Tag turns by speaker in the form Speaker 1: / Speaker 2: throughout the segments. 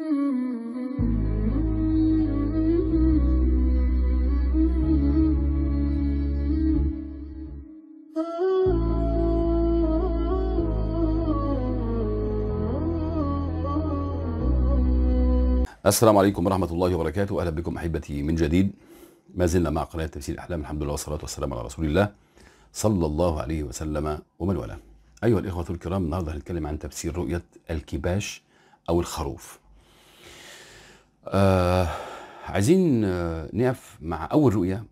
Speaker 1: السلام عليكم ورحمة الله وبركاته أهلا بكم أحبتي من جديد ما زلنا مع قناة تفسير أحلام الحمد لله والصلاة والسلام على رسول الله صلى الله عليه وسلم ومن والاه أيها الإخوة الكرام النهاردة هنتكلم عن تفسير رؤية الكباش أو الخروف آه عايزين آه، نقف مع أول رؤية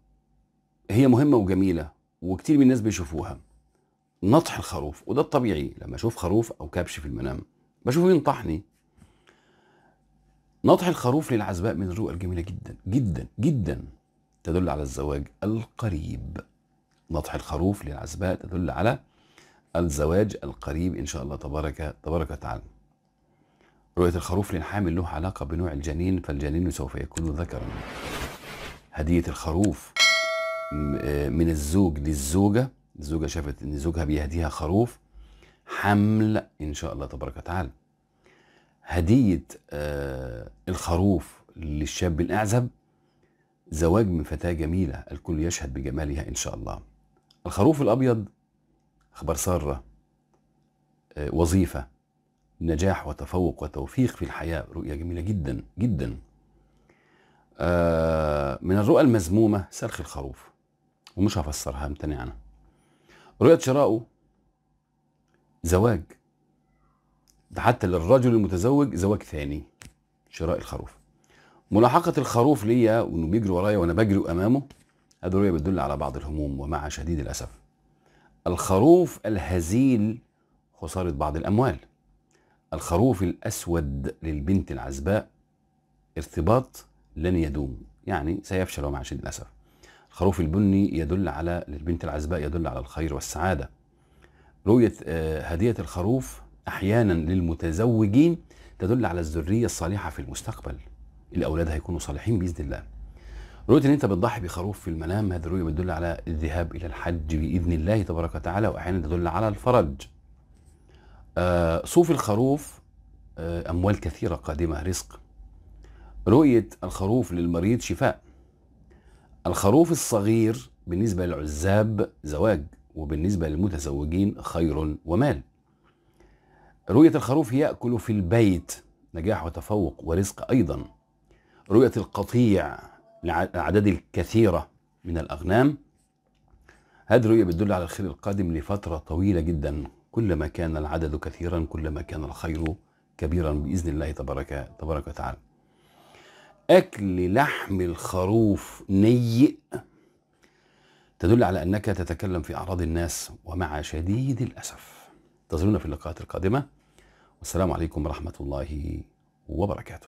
Speaker 1: هي مهمة وجميلة وكتير من الناس بيشوفوها نطح الخروف وده الطبيعي لما أشوف خروف أو كبش في المنام بشوفه ينطحني نطح الخروف للعزباء من الرؤى الجميلة جدا جدا جدا تدل على الزواج القريب نطح الخروف للعزباء تدل على الزواج القريب إن شاء الله تبارك تبارك وتعالى رؤية الخروف للحامل له علاقة بنوع الجنين فالجنين سوف يكون ذكرا هدية الخروف آه، من الزوج للزوجة الزوجة شافت إن زوجها بيهديها خروف حمل إن شاء الله تبارك وتعالى هدية آه، الخروف للشاب الأعزب زواج من فتاة جميلة الكل يشهد بجمالها إن شاء الله الخروف الأبيض أخبار سارة آه، وظيفة نجاح وتفوق وتوفيق في الحياة رؤية جميلة جدا جدا آه من الرؤى المذمومة سلخ الخروف ومش هفسرها امتنع أنا رؤية شراؤه زواج ده حتى للرجل المتزوج زواج ثاني شراء الخروف ملاحقة الخروف ليا وانه بيجري ورايا وانا بجري امامه هذه رؤية بتدل على بعض الهموم ومع شديد الاسف الخروف الهزيل خسارة بعض الاموال الخروف الأسود للبنت العزباء ارتباط لن يدوم يعني سيفشل ومع شد الأسف الخروف البني يدل على للبنت العزباء يدل على الخير والسعادة رؤية آه، هدية الخروف أحيانا للمتزوجين تدل على الذرية الصالحة في المستقبل الأولاد هيكونوا صالحين بإذن الله رؤية ان انت بتضحي بخروف في المنام هذه الرؤية بتدل على الذهاب الى الحج باذن الله تبارك وتعالى واحيانا تدل على الفرج آه، صوف الخروف آه، أموال كثيرة قادمة رزق رؤية الخروف للمريض شفاء الخروف الصغير بالنسبة للعزاب زواج وبالنسبة للمتزوجين خير ومال رؤية الخروف يأكل في البيت نجاح وتفوق ورزق أيضا رؤية القطيع لأعداد الكثيرة من الأغنام هذه الرؤية بتدل على الخير القادم لفترة طويلة جدا كلما كان العدد كثيرا كلما كان الخير كبيرا بإذن الله تبارك, تبارك وتعالى أكل لحم الخروف نيء تدل على أنك تتكلم في أعراض الناس ومع شديد الأسف انتظرونا في اللقاءات القادمة والسلام عليكم ورحمة الله وبركاته